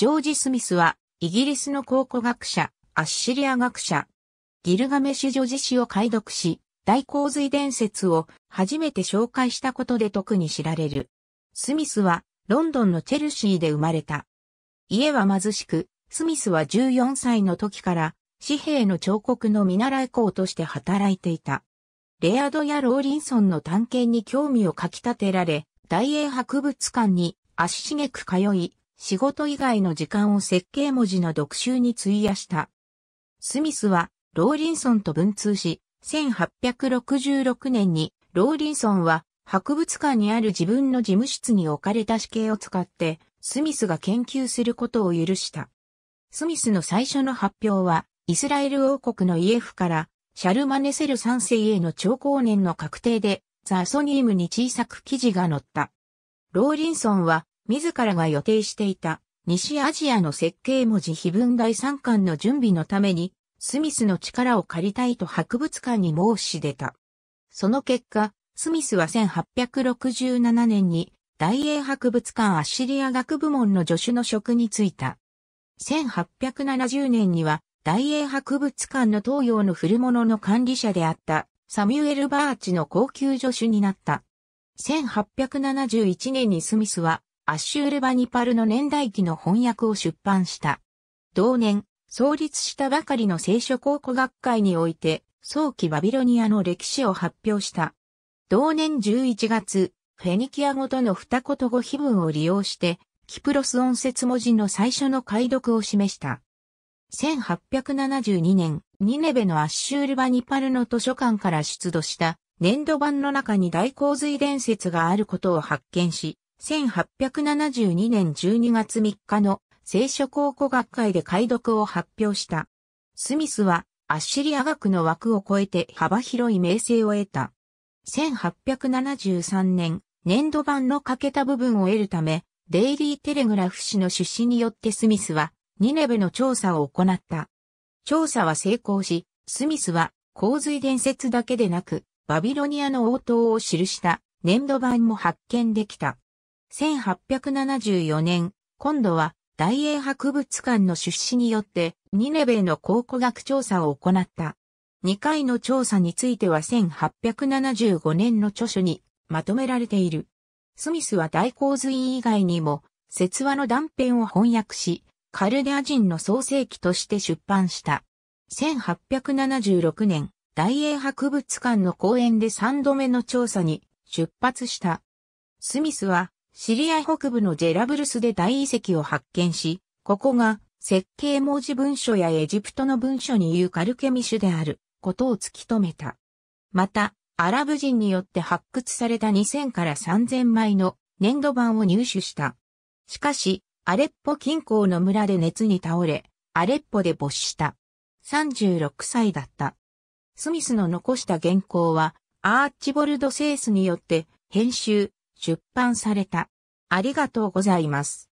ジョージ・スミスは、イギリスの考古学者、アッシリア学者、ギルガメシュ女子史を解読し、大洪水伝説を初めて紹介したことで特に知られる。スミスは、ロンドンのチェルシーで生まれた。家は貧しく、スミスは14歳の時から、紙幣の彫刻の見習い校として働いていた。レアドやローリンソンの探検に興味をかき立てられ、大英博物館に足しげく通い、仕事以外の時間を設計文字の読集に費やした。スミスは、ローリンソンと文通し、1866年に、ローリンソンは、博物館にある自分の事務室に置かれた死刑を使って、スミスが研究することを許した。スミスの最初の発表は、イスラエル王国のイエフから、シャルマネセル3世への超高年の確定で、ザ・ソニームに小さく記事が載った。ローリンソンは、自らが予定していた西アジアの設計文字碑文第3巻の準備のために、スミスの力を借りたいと博物館に申し出た。その結果、スミスは1867年に大英博物館アッシリア学部門の助手の職に就いた。1870年には大英博物館の東洋の古物の管理者であったサミュエル・バーチの高級助手になった。1871年にスミスはアッシュール・バニパルの年代記の翻訳を出版した。同年、創立したばかりの聖書考古学会において、早期バビロニアの歴史を発表した。同年11月、フェニキア語との二言語碑文を利用して、キプロス音節文字の最初の解読を示した。1872年、ニネベのアッシュールバニパルの図書館から出土した粘土板の中に大洪水伝説があることを発見し、1872年12月3日の聖書考古学会で解読を発表した。スミスはアッシリア学の枠を超えて幅広い名声を得た。1873年、年度版の欠けた部分を得るため、デイリー・テレグラフ氏の出資によってスミスは、ニネベの調査を行った。調査は成功し、スミスは洪水伝説だけでなく、バビロニアの応答を記した年度版も発見できた。1874年、今度は大英博物館の出資によってニネベの考古学調査を行った。2回の調査については1875年の著書にまとめられている。スミスは大洪水以外にも、説話の断片を翻訳し、カルデア人の創世記として出版した。1876年、大英博物館の講演で3度目の調査に出発した。スミスはシリア北部のジェラブルスで大遺跡を発見し、ここが設計文字文書やエジプトの文書に言うカルケミシュであることを突き止めた。また、アラブ人によって発掘された2000から3000枚の粘土板を入手した。しかし、アレッポ近郊の村で熱に倒れ、アレッポで没した。36歳だった。スミスの残した原稿は、アーチボルド・セースによって編集、出版された。ありがとうございます。